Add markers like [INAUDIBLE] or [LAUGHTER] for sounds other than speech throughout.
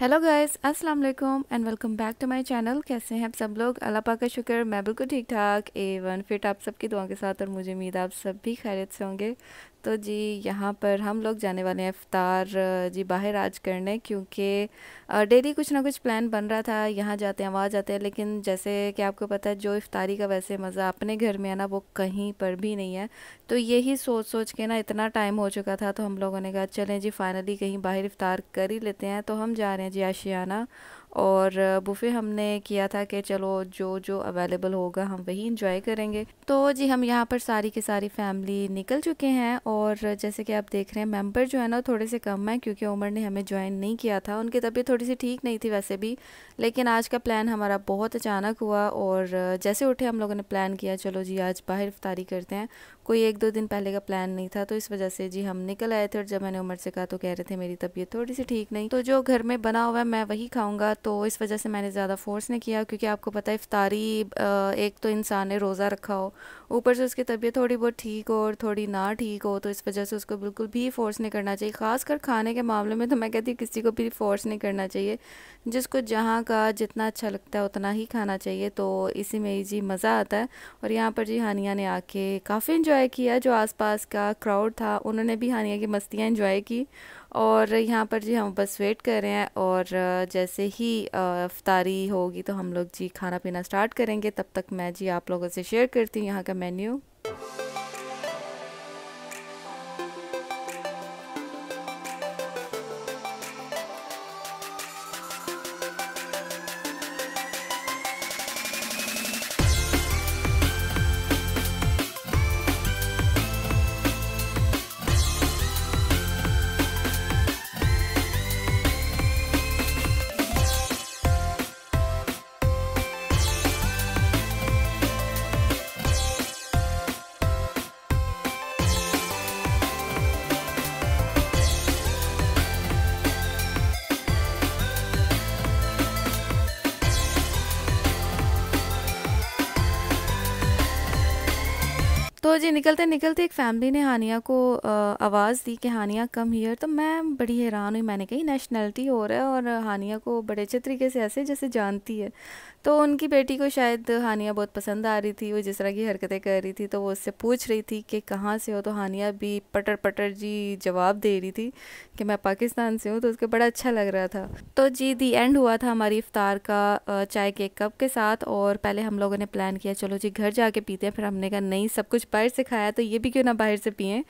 hello guys अस्सलाम वालेकुम and welcome back to my channel कैसे हैं आप सब लोग अल्लाह का शुक्र मैं बिल्कुल ठीक ठाक ए वन फिट तो आप सबकी दुआ के साथ और मुझे उम्मीद आप सब भी खैरियत से होंगे तो जी यहाँ पर हम लोग जाने वाले हैं अफ्तार जी बाहर आज करने क्योंकि डेली कुछ ना कुछ प्लान बन रहा था यहाँ जाते हैं वहाँ जाते हैं लेकिन जैसे कि आपको पता है जो इफ़ारी का वैसे मज़ा अपने घर में है ना वो कहीं पर भी नहीं है तो यही सोच सोच के ना इतना टाइम हो चुका था तो हम लोगों ने कहा चलें जी फ़ाइनली कहीं बाहर इफ़ार कर ही लेते हैं तो हम जा रहे हैं जी आशियाना और बुफ़े हमने किया था कि चलो जो जो अवेलेबल होगा हम वही इंजॉय करेंगे तो जी हम यहाँ पर सारी की सारी फैमिली निकल चुके हैं और जैसे कि आप देख रहे हैं मेंबर जो है ना थोड़े से कम हैं क्योंकि उमर ने हमें ज्वाइन नहीं किया था उनकी तबीयत थोड़ी सी ठीक नहीं थी वैसे भी लेकिन आज का प्लान हमारा बहुत अचानक हुआ और जैसे उठे हम लोगों ने प्लान किया चलो जी आज बाहर इफ्तारी करते हैं कोई एक दो दिन पहले का प्लान नहीं था तो इस वजह से जी हम निकल आए थे और जब मैंने उमर से कहा तो कह रहे थे मेरी तबीयत थोड़ी सी ठीक नहीं तो जो घर में बना हुआ है मैं वही खाऊंगा तो इस वजह से मैंने ज़्यादा फोर्स नहीं किया क्योंकि आपको पता है इफ्तारी एक तो इंसान ने रोज़ा रखा हो ऊपर से उसकी तबीयत थोड़ी बहुत ठीक हो और थोड़ी ना ठीक हो तो इस वजह से उसको बिल्कुल भी फोर्स नहीं करना चाहिए खासकर खाने के मामले में तो मैं कहती हूँ किसी को भी फोर्स नहीं करना चाहिए जिसको जहाँ का जितना अच्छा लगता है उतना ही खाना चाहिए तो इसी में जी मज़ा आता है और यहाँ पर जी हानिया ने आके काफ़ी इंजॉय इन्जॉय किया जो आसपास का क्राउड था उन्होंने भी हानिया की मस्तियाँ इन्जॉय की और यहाँ पर जी हम बस वेट कर रहे हैं और जैसे ही अफ्तारी होगी तो हम लोग जी खाना पीना स्टार्ट करेंगे तब तक मैं जी आप लोगों से शेयर करती हूँ यहाँ का मेन्यू तो जी निकलते निकलते एक फैमिली ने हानिया को आवाज़ दी कि हानिया कम हियर तो मैं बड़ी हैरान हुई मैंने कही नेशनैलिटी हो रहा है और हानिया को बड़े अच्छे तरीके से ऐसे जैसे जानती है तो उनकी बेटी को शायद हानिया बहुत पसंद आ रही थी वो जिस तरह की हरकतें कर रही थी तो वो उससे पूछ रही थी कि कहाँ से हो तो हानिया भी पटर पटर जी जवाब दे रही थी कि मैं पाकिस्तान से हूँ तो उसके बड़ा अच्छा लग रहा था तो जी दी एंड हुआ था हमारी इफ्तार का चाय के कप के साथ और पहले हम लोगों ने प्लान किया चलो जी घर जाके पीते हैं फिर हमने कहा नहीं सब कुछ बाहर से खाया तो ये भी क्यों ना बाहर से पिए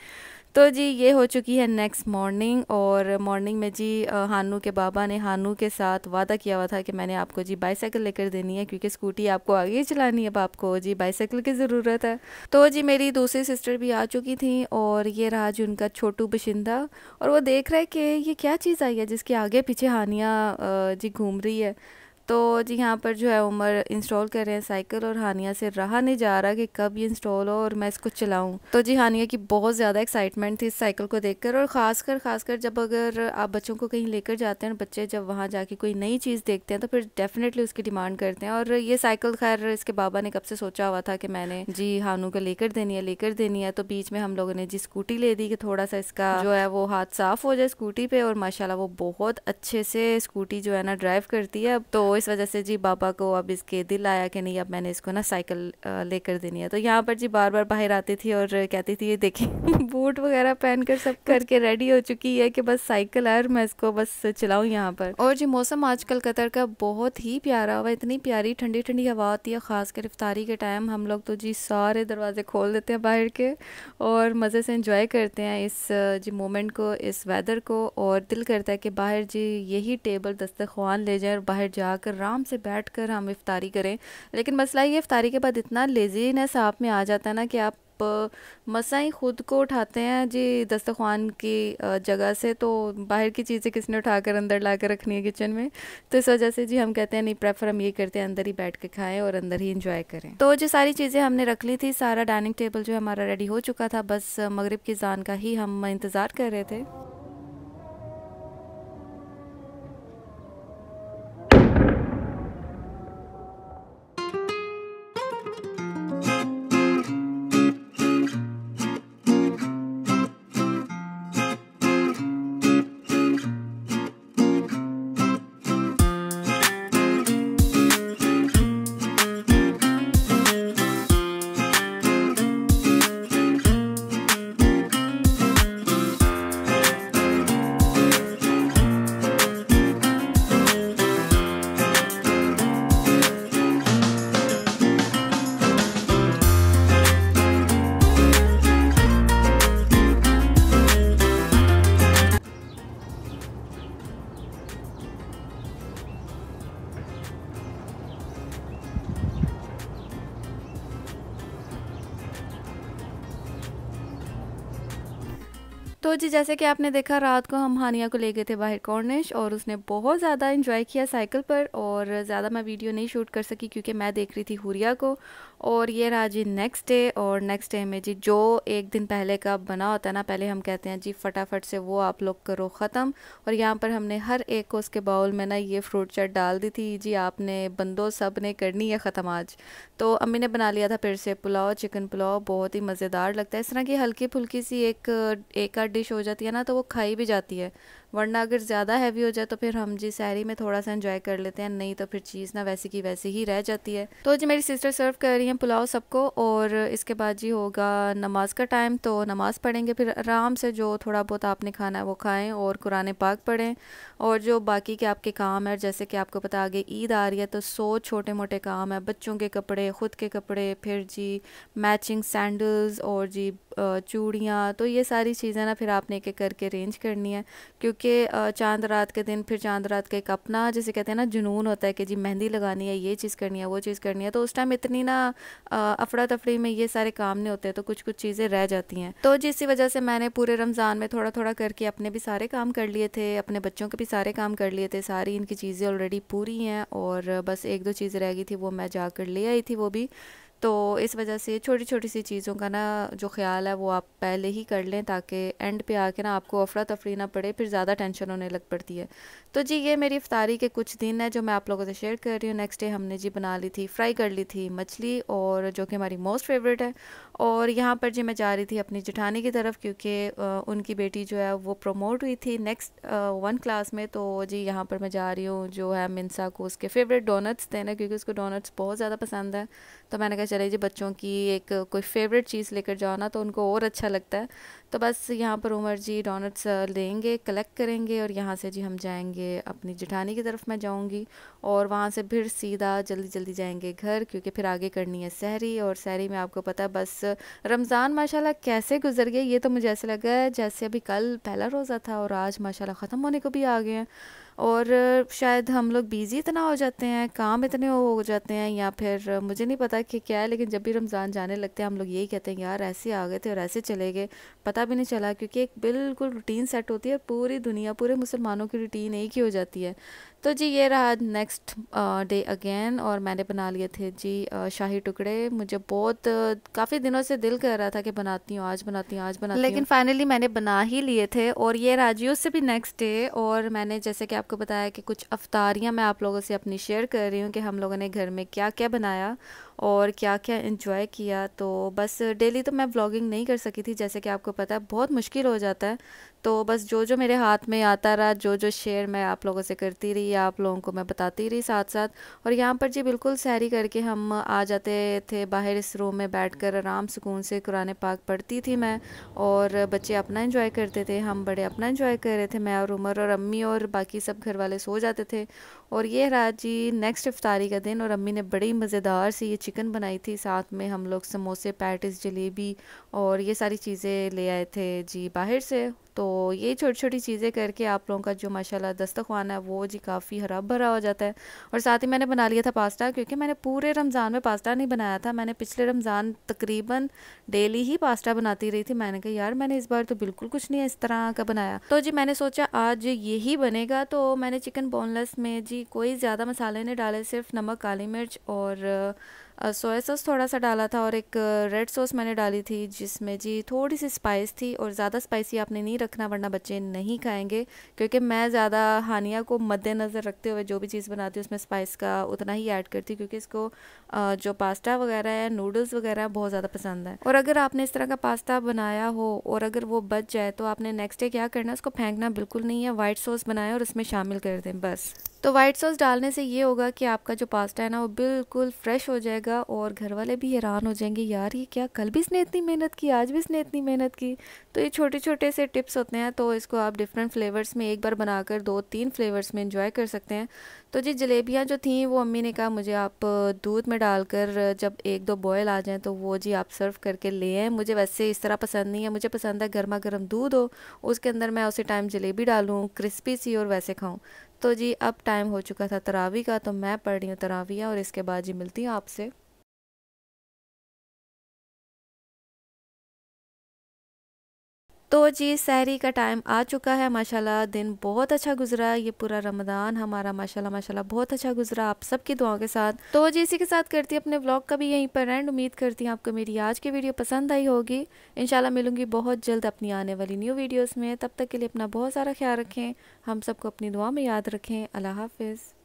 तो जी ये हो चुकी है नेक्स्ट मॉर्निंग और मॉर्निंग में जी हानू के बाबा ने हानू के साथ वादा किया हुआ था कि मैंने आपको जी बाईसाइकिल लेकर देनी है क्योंकि स्कूटी आपको आगे चलानी है अब आपको जी बाईसाइकिल की ज़रूरत है तो जी मेरी दूसरी सिस्टर भी आ चुकी थी और ये रहा जी उनका छोटू बशिंदा और वो देख रहा है कि ये क्या चीज़ आई है जिसके आगे पीछे हानिया जी घूम रही है तो जी यहाँ पर जो है उमर इंस्टॉल कर रहे हैं साइकिल और हानिया से रहा नहीं जा रहा कि कब ये इंस्टॉल हो और मैं इसको चलाऊं तो जी हानिया की बहुत ज़्यादा एक्साइटमेंट थी इस साइकिल को देखकर और ख़ासकर ख़ासकर जब अगर आप बच्चों को कहीं लेकर जाते हैं और बच्चे जब वहाँ जाके कोई नई चीज़ देखते हैं तो फिर डेफिनेटली उसकी डिमांड करते हैं और ये साइकिल खैर इसके बाबा ने कब से सोचा हुआ था कि मैंने जी हानू को लेकर देनी है लेकर देनी है तो बीच में हम लोगों ने जी स्कूटी ले दी कि थोड़ा सा इसका जो है वो हाथ साफ़ हो जाए स्कूटी पे और माशाला वो बहुत अच्छे से स्कूटी जो है ना ड्राइव करती है तो इस वजह से जी बाबा को अब इसके दिल आया कि नहीं अब मैंने इसको ना साइकिल लेकर देनी है तो यहाँ पर जी बार बार बाहर आती थी और कहती थी ये देखिए [LAUGHS] बूट वगैरह पहन कर सब करके रेडी हो चुकी है कि बस साइकिल है और मैं इसको बस चलाऊँ यहाँ पर और जी मौसम आजकल कतर का बहुत ही प्यारा हुआ इतनी प्यारी ठंडी ठंडी हवा आती है ख़ास कर इफ्तारी के टाइम हम लोग तो जी सारे दरवाजे खोल देते हैं बाहर के और मज़े से इंजॉय करते हैं इस जी मोमेंट को इस वेदर को और दिल करता है कि बाहर जी यही टेबल दस्तरखान ले जाए और बाहर जाकर जाकर आराम से बैठ कर हम इफ्तारी करें लेकिन मसला ये इफ़ारी के बाद इतना लेजीनेस आप में आ जाता है ना कि आप मसा ही ख़ुद को उठाते हैं जी दस्तखान की जगह से तो बाहर की चीज़ें किसने उठा कर अंदर ला कर रखनी है किचन में तो इस वजह से जी हम कहते हैं नहीं प्रेफर हम ये करते हैं अंदर ही बैठ के खाएं और अंदर ही इंजॉय करें तो जो सारी चीज़ें हमने रख ली थी सारा डाइनिंग टेबल जो हमारा रेडी हो चुका था बस मगरब की जान का ही हम इंतज़ार कर रहे थे तो जी जैसे कि आपने देखा रात को हम हानिया को ले गए थे बाहर कॉर्निश और उसने बहुत ज़्यादा इन्जॉय किया साइकिल पर और ज़्यादा मैं वीडियो नहीं शूट कर सकी क्योंकि मैं देख रही थी हुरिया को और ये रहा जी नेक्स्ट डे और नेक्स्ट डे में जी जो एक दिन पहले का बना होता है ना पहले हम कहते हैं जी फटाफट से वो आप लोग करो ख़त्म और यहाँ पर हमने हर एक को उसके बाउल में ना ये फ्रूट चट डाल दी थी जी आपने बंदो सब ने करनी है ख़त्म आज तो अम्मी ने बना लिया था फिर से पुलाव चिकन पुलाव बहुत ही मज़ेदार लगता है इस तरह की हल्की फुल्की सी एक एक डिश हो जाती है ना तो वो खाई भी जाती है वरना अगर ज़्यादा हैवी हो जाए तो फिर हम जी सैरी में थोड़ा सा इन्जॉय कर लेते हैं नहीं तो फिर चीज़ ना वैसी की वैसी ही रह जाती है तो जी मेरी सिस्टर सर्व कर रही हैं पुलाव सबको और इसके बाद जी होगा नमाज का टाइम तो नमाज़ पढ़ेंगे फिर आराम से जो थोड़ा बहुत आपने खाना है वो खाएँ और कुरान पाक पढ़ें और जो बाकी के आपके काम है जैसे कि आपको पता आगे ईद आ रही है तो सौ छोटे मोटे काम है बच्चों के कपड़े ख़ुद के कपड़े फिर जी मैचिंग सैंडल्स और जी चूड़ियाँ तो ये सारी चीज़ें ना फिर आपने एक एक करके अरेंज करनी है क्योंकि क्योंकि चांद रात के दिन फिर चांद रात का एक अपना जैसे कहते हैं ना जुनून होता है कि जी मेहंदी लगानी है ये चीज़ करनी है वो चीज़ करनी है तो उस टाइम इतनी ना अफड़ा तफड़ी में ये सारे काम नहीं होते तो कुछ कुछ चीज़ें रह जाती हैं तो जिसकी वजह से मैंने पूरे रमज़ान में थोड़ा थोड़ा करके अपने भी सारे काम कर लिए थे अपने बच्चों के भी सारे काम कर लिए थे सारी इनकी चीज़ें ऑलरेडी पूरी हैं और बस एक दो चीज़ें रह गई थी वो मैं जाकर ले आई थी वो भी तो इस वजह से छोटी छोटी सी चीज़ों का ना जो ख्याल है वो आप पहले ही कर लें ताकि एंड पे आके ना आपको अफरा तफरी ना पड़े फिर ज़्यादा टेंशन होने लग पड़ती है तो जी ये मेरी इफ्तारी के कुछ दिन है जो मैं आप लोगों से शेयर कर रही हूँ नेक्स्ट डे हमने जी बना ली थी फ्राई कर ली थी मछली और जो कि हमारी मोस्ट फेवरेट है और यहाँ पर जी मैं जा रही थी अपनी जिठानी की तरफ क्योंकि उनकी बेटी जो है वो प्रमोट हुई थी नेक्स्ट वन क्लास में तो जी यहाँ पर मैं जा रही हूँ जो है मिनसा को उसके फेवरेट डोनट्स देना क्योंकि उसको डोनट्स बहुत ज़्यादा पसंद है तो मैंने कहा नेचर है जी बच्चों की एक कोई फेवरेट चीज़ लेकर जाओ ना तो उनको और अच्छा लगता है तो बस यहाँ पर उमर जी डोनट्स uh, लेंगे कलेक्ट करेंगे और यहाँ से जी हम जाएंगे अपनी जिठानी की तरफ मैं जाऊँगी और वहाँ से फिर सीधा जल्दी जल्दी जाएंगे घर क्योंकि फिर आगे करनी है सहरी और सहरी में आपको पता है बस रमज़ान माशा कैसे गुजर गए ये तो मुझे ऐसा लगा है जैसे अभी कल पहला रोज़ा था और आज माशा ख़त्म होने को भी आ गए हैं और शायद हम लोग बिज़ी इतना हो जाते हैं काम इतने हो जाते हैं या फिर मुझे नहीं पता कि क्या है लेकिन जब भी रमज़ान जाने लगते हैं हम लोग यही कहते हैं यार ऐसे आ गए थे और ऐसे चले गए पता भी नहीं चला क्योंकि एक बिल्कुल रूटीन सेट होती है पूरी दुनिया पूरे मुसलमानों की रूटीन एक ही हो जाती है तो जी ये रहा नेक्स्ट डे अगेन और मैंने बना लिए थे जी शाही टुकड़े मुझे बहुत काफ़ी दिनों से दिल कर रहा था कि बनाती हूँ आज बनाती हूँ आज बनाती लेकिन फाइनली मैंने बना ही लिए थे और ये रहा जी उससे भी नेक्स्ट डे और मैंने जैसे कि आपको बताया कि कुछ अफ्तारियाँ मैं आप लोगों से अपनी शेयर कर रही हूँ कि हम लोगों ने घर में क्या क्या बनाया और क्या क्या इन्जॉय किया तो बस डेली तो मैं ब्लॉगिंग नहीं कर सकी थी जैसे कि आपको पता है बहुत मुश्किल हो जाता है तो बस जो जो मेरे हाथ में आता रहा जो जो शेयर मैं आप लोगों से करती रही आप लोगों को मैं बताती रही साथ साथ और यहाँ पर जी बिल्कुल सैरी करके हम आ जाते थे बाहर इस रूम में कर आराम सुकून से कुरान पाक पढ़ती थी मैं और बच्चे अपना इन्जॉय करते थे हम बड़े अपना इन्जॉय कर रहे थे मैं और उमर और अम्मी और बाकी सब घर वाले सो जाते थे और ये रहा जी नेक्स्ट अफ्तारी का दिन और अम्मी ने बड़ी मज़ेदार सी ये चिकन बनाई थी साथ में हम लोग समोसे पैटिस जलेबी और ये सारी चीज़ें ले आए थे जी बाहर से तो ये छोटी छोटी चीज़ें करके आप लोगों का जो माशाल्लाह दस्तखान है वो जी काफ़ी हरा भरा हो जाता है और साथ ही मैंने बना लिया था पास्ता क्योंकि मैंने पूरे रमज़ान में पास्ता नहीं बनाया था मैंने पिछले रमज़ान तकरीबन डेली ही पास्ता बनाती रही थी मैंने कहा यार मैंने इस बार तो बिल्कुल कुछ नहीं इस तरह का बनाया तो जी मैंने सोचा आज यही बनेगा तो मैंने चिकन बोनलेस में जी कोई ज़्यादा मसाले नहीं डाले सिर्फ नमक काली मिर्च और सोया सॉस थोड़ा सा डाला था और एक रेड सॉस मैंने डाली थी जिसमें जी थोड़ी सी स्पाइस थी और ज़्यादा स्पाइसी आपने नहीं रखना वरना बच्चे नहीं खाएंगे क्योंकि मैं ज़्यादा हानिया को मद्देनज़र रखते हुए जो भी चीज़ बनाती हूँ उसमें स्पाइस का उतना ही ऐड करती हूँ क्योंकि इसको जो पास्ता वगैरह है नूडल्स वगैरह बहुत ज़्यादा पसंद है और अगर आपने इस तरह का पास्ता बनाया हो और अगर वो बच जाए तो आपने नेक्स्ट डे क्या करना उसको फेंकना बिल्कुल नहीं है वाइट सॉस बनाए और उसमें शामिल कर दें बस तो वाइट सॉस डालने से ये होगा कि आपका जो पास्ता है ना वो बिल्कुल फ्रेश हो जाएगा और घर वाले भी हैरान हो जाएंगे यार ये क्या कल भी इसने इतनी मेहनत की आज भी इसने इतनी मेहनत की तो ये छोटे छोटे से टिप्स होते हैं तो इसको आप डिफरेंट फ्लेवर्स में एक बार बनाकर दो तीन फ्लेवर्स में इंजॉय कर सकते हैं तो जी जलेबियाँ जो थी वो अम्मी ने कहा मुझे आप दूध में डालकर जब एक दो बॉयल आ जाएँ तो वो जी आप सर्व करके ले आएँ मुझे वैसे इस तरह पसंद नहीं है मुझे पसंद है गर्मा गर्म दूध हो उसके अंदर मैं उसी टाइम जलेबी डालूँ क्रिस्पी सी और वैसे खाऊँ तो जी अब टाइम हो चुका था तरावी का तो मैं पढ़ रही हूँ तरावियाँ और इसके बाद जी मिलती हूँ आपसे तो जी सहरी का टाइम आ चुका है माशाल्लाह दिन बहुत अच्छा गुजरा ये पूरा रमदान हमारा माशाल्लाह माशाल्लाह बहुत अच्छा गुजरा आप सबकी दुआओं के साथ तो जी इसी के साथ करती अपने ब्लॉग का भी यहीं पर एंड उम्मीद करती हूँ आपको मेरी आज की वीडियो पसंद आई होगी इनशाला मिलूंगी बहुत जल्द अपनी आने वाली न्यू वीडियोज़ में तब तक के लिए अपना बहुत सारा ख्याल रखें हम सबको अपनी दुआ में याद रखें अल्लाह हाफिज़